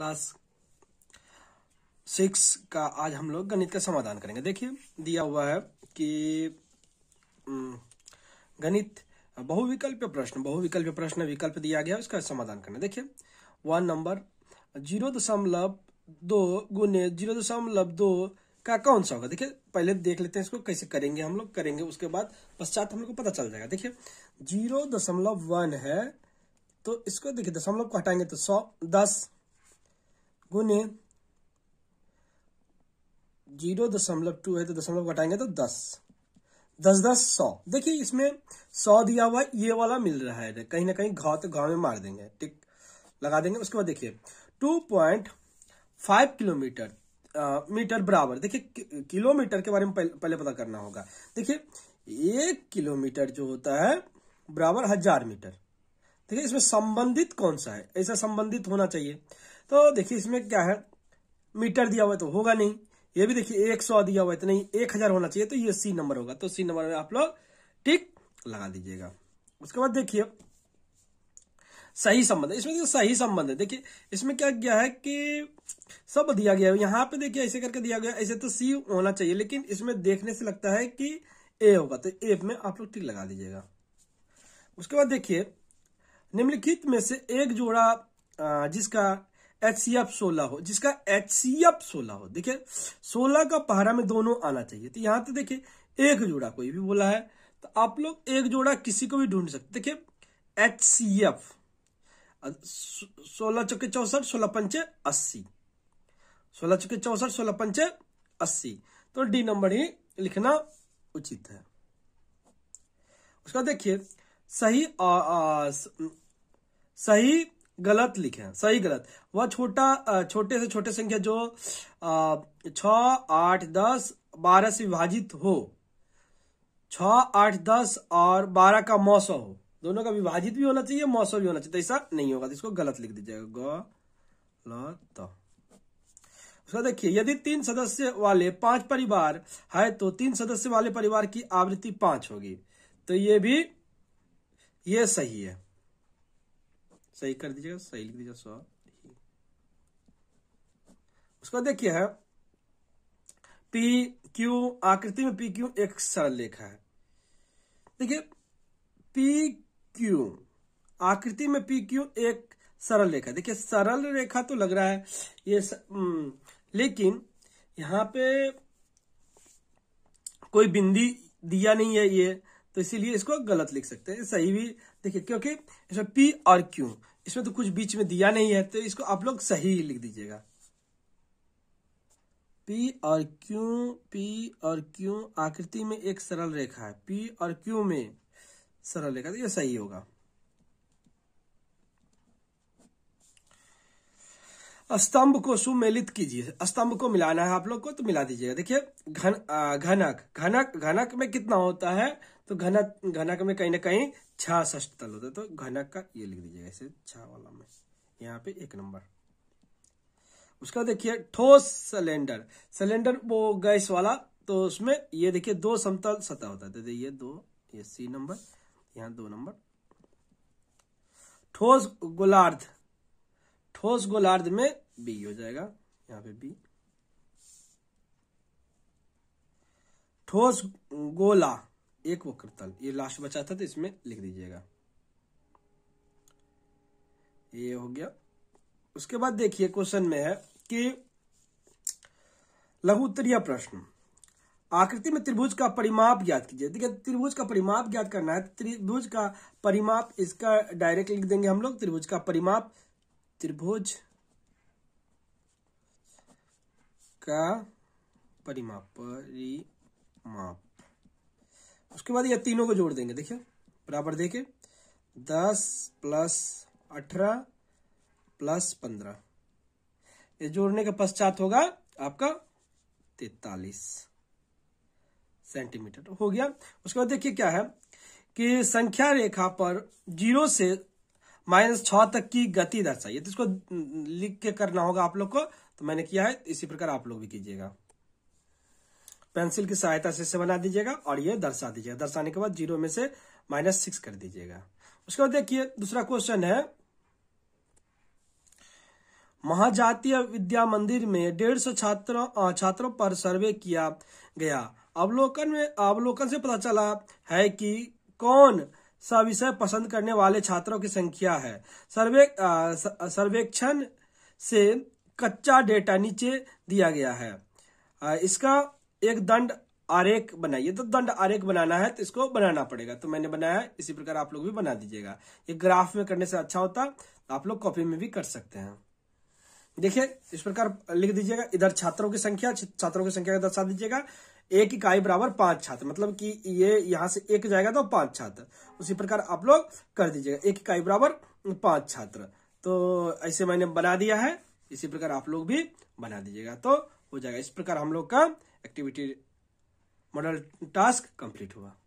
class six का आज हम लोग गणित का समाधान करेंगे देखिए दिया हुआ है कि हम्म, गणित बहुविकल्प प्रश्न बहुविकल्प प्रश्न विकल्प दिया गया उसका समाधान करना देखिए वन नंबर जीरो दशमलव दो गुने जीरो दशमलव दो का कौन सा होगा देखिए पहले देख लेते हैं इसको कैसे करेंगे हम लोग करेंगे उसके बाद पश्चात हम लोग को पता चल जाएगा देखिए जीरो दशमलव वन है तो इसको देखिए दशमलव को हटाएंगे तो सौ दस गुने जीरो दशमलव टू है तो दशमलव घटाएंगे तो दस दस दस सौ देखिए इसमें सौ दिया हुआ ये वाला मिल रहा है कहीं ना कहीं घाव तो घाव में मार देंगे टिक लगा देंगे उसके बाद देखिए two point five kilometre metre बराबर देखिए किलोमीटर के बारे में पहले, पहले पता करना होगा देखिए एक किलोमीटर जो होता है बराबर हजार मीटर देखिए इसमें संबंधित कौन सा है ऐसा संबंधित होना चाहिए तो देखिए इसमें क्या है मीटर दिया हुआ तो होगा नहीं ये भी देखिए एक सौ दिया हुआ है तो नहीं एक हजार होना चाहिए तो ये सी नंबर होगा तो सी नंबर में आप लोग टिक लगा दीजिएगा उसके बाद देखिए सही संबंध इसमें देखिए सही संबंध है देखिए इसमें क्या गया है कि सब दिया गया है यहाँ पे देखिए ऐसे करके दिया गया ऐसे तो सी होना चाहिए लेकिन इसमें देखने से लगता है कि ए होगा तो ए में आप लोग टिक लगा दीजिएगा उसके बाद देखिए निम्नलिखित में से एक जोड़ा जिसका एच सी एफ सोलह हो जिसका एच सी एफ सोलह हो देखिये सोलह का पहरा में दोनों आना चाहिए तो यहां तो देखिए एक जोड़ा कोई भी बोला है तो आप लोग एक जोड़ा किसी को भी ढूंढ सकते देखिए एच सी एफ सोलह चौके चौसठ सोलह पंचे अस्सी सोलह चौके चौसठ सोलह पंचे अस्सी तो डी नंबर ही लिखना उचित है उसका देखिए सही आ, आ, सही गलत लिखे हैं सही गलत वह छोटा छोटे से छोटे संख्या जो छ आठ दस बारह से विभाजित हो छ आठ दस और बारह का मौसम हो दोनों का विभाजित भी होना चाहिए मौसम भी होना चाहिए तो ऐसा नहीं होगा तो इसको गलत लिख दीजिएगा गलत उसका देखिए यदि तीन सदस्य वाले पांच परिवार है तो तीन सदस्य वाले परिवार की आवृत्ति पांच होगी तो ये भी ये सही है सही कर दीजिएगा सही लिख दीजिएगा सौ ही देखिए है पी क्यू आकृति में पी क्यू एक सरल रेखा है देखिए पी क्यू आकृति में पी क्यू एक सरल रेखा देखिए सरल रेखा तो लग रहा है ये स, हम्म, लेकिन यहां पे कोई बिंदी दिया नहीं है ये तो इसीलिए इसको गलत लिख सकते हैं सही भी देखिए क्योंकि इसमें पी और क्यू इसमें तो कुछ बीच में दिया नहीं है तो इसको आप लोग सही लिख दीजिएगा पी और क्यू पी और क्यू आकृति में एक सरल रेखा है पी और क्यू में सरल रेखा तो ये सही होगा स्तंभ को सुमेलित कीजिए स्तंभ को मिलाना है आप लोग को तो मिला दीजिएगा देखिए घन घनक घनक घनक में कितना होता है तो घनक घनक में कहीं ना कहीं छाछठ तल होता है तो घनक का ये लिख दीजिएगा इसे छा वाला में यहाँ पे एक नंबर उसका देखिए ठोस सिलेंडर सिलेंडर वो गैस वाला तो उसमें ये देखिए दो समतल सतह होता है तो ये दो ये सी नंबर यहाँ दो नंबर ठोस गोलार्ध ठोस गोलार्ध में बी हो जाएगा यहाँ पे बी ठोस गोला एक कृतल ये लास्ट बचा था तो इसमें लिख दीजिएगा ये हो गया उसके बाद देखिए क्वेश्चन में है कि लघु उत्तरीय प्रश्न आकृति में त्रिभुज का परिमाप ज्ञात कीजिए देखिए त्रिभुज का परिमाप ज्ञात करना है त्रिभुज का परिमाप इसका डायरेक्ट लिख देंगे हम लोग त्रिभुज का परिमाप त्रिभुज का परिमाप परिमाप उसके बाद ये तीनों को जोड़ देंगे देखिए बराबर देखे दस प्लस अठारह प्लस पंद्रह ये जोड़ने के पश्चात होगा आपका तैतालीस सेंटीमीटर हो गया उसके बाद देखिए क्या है कि संख्या रेखा पर जीरो से माइनस छ तक की गति दर्शाई तो इसको लिख के करना होगा आप लोग को तो मैंने किया है इसी प्रकार आप लोग भी कीजिएगा पेंसिल की सहायता से इसे बना दीजिएगा और ये दर्शा दीजिएगा दर्शाने के बाद जीरो में से माइनस सिक्स कर दीजिएगा उसके बाद देखिए दूसरा क्वेश्चन है महाजातीय विद्या मंदिर में डेढ़ सौ छात्रों छात्रों पर सर्वे किया गया अवलोकन में अवलोकन से पता चला है कि कौन सविषय पसंद करने वाले छात्रों की संख्या है सर्वे सर्वेक्षण से कच्चा डेटा नीचे दिया गया है आ, इसका एक दंड आरेख बनाइए तो दंड आरेख बनाना है तो इसको बनाना पड़ेगा तो मैंने बनाया इसी प्रकार आप लोग भी बना दीजिएगा ये ग्राफ में करने से अच्छा होता तो आप लोग कॉपी में भी कर सकते हैं देखिए इस प्रकार लिख दीजिएगा इधर छात्रों की संख्या छात्रों की संख्या का दर्शा दीजिएगा एक इकाई बराबर पांच छात्र मतलब कि ये यहां से एक जाएगा तो पांच छात्र उसी प्रकार आप लोग कर दीजिएगा एक इकाई बराबर पांच छात्र तो ऐसे मैंने बना दिया है इसी प्रकार आप लोग भी बना दीजिएगा तो हो जाएगा इस प्रकार हम लोग का एक्टिविटी मॉडल टास्क कंप्लीट हुआ